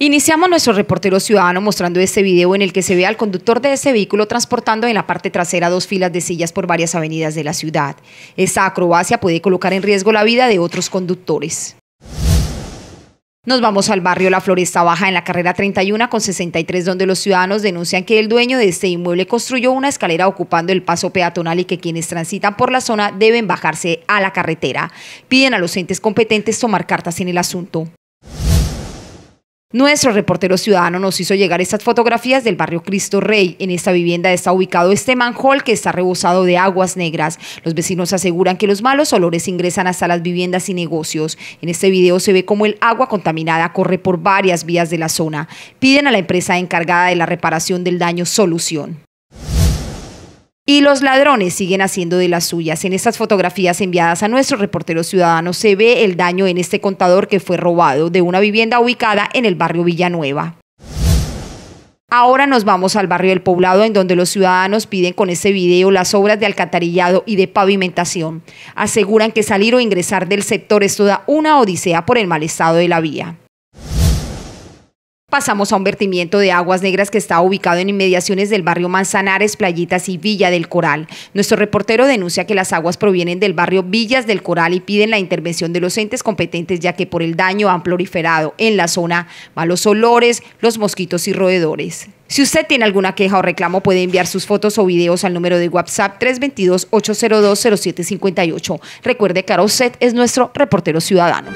Iniciamos nuestro reportero ciudadano mostrando este video en el que se ve al conductor de este vehículo transportando en la parte trasera dos filas de sillas por varias avenidas de la ciudad. Esta acrobacia puede colocar en riesgo la vida de otros conductores. Nos vamos al barrio La Floresta Baja en la carrera 31 con 63 donde los ciudadanos denuncian que el dueño de este inmueble construyó una escalera ocupando el paso peatonal y que quienes transitan por la zona deben bajarse a la carretera. Piden a los entes competentes tomar cartas en el asunto. Nuestro reportero ciudadano nos hizo llegar estas fotografías del barrio Cristo Rey. En esta vivienda está ubicado este manjol que está rebosado de aguas negras. Los vecinos aseguran que los malos olores ingresan hasta las viviendas y negocios. En este video se ve cómo el agua contaminada corre por varias vías de la zona. Piden a la empresa encargada de la reparación del daño solución. Y los ladrones siguen haciendo de las suyas. En estas fotografías enviadas a nuestro reportero ciudadano se ve el daño en este contador que fue robado de una vivienda ubicada en el barrio Villanueva. Ahora nos vamos al barrio del poblado en donde los ciudadanos piden con este video las obras de alcantarillado y de pavimentación. Aseguran que salir o ingresar del sector es toda una odisea por el mal estado de la vía. Pasamos a un vertimiento de aguas negras que está ubicado en inmediaciones del barrio Manzanares, Playitas y Villa del Coral. Nuestro reportero denuncia que las aguas provienen del barrio Villas del Coral y piden la intervención de los entes competentes ya que por el daño han proliferado en la zona malos olores, los mosquitos y roedores. Si usted tiene alguna queja o reclamo, puede enviar sus fotos o videos al número de WhatsApp 322-802-0758. Recuerde que Arocet es nuestro reportero ciudadano.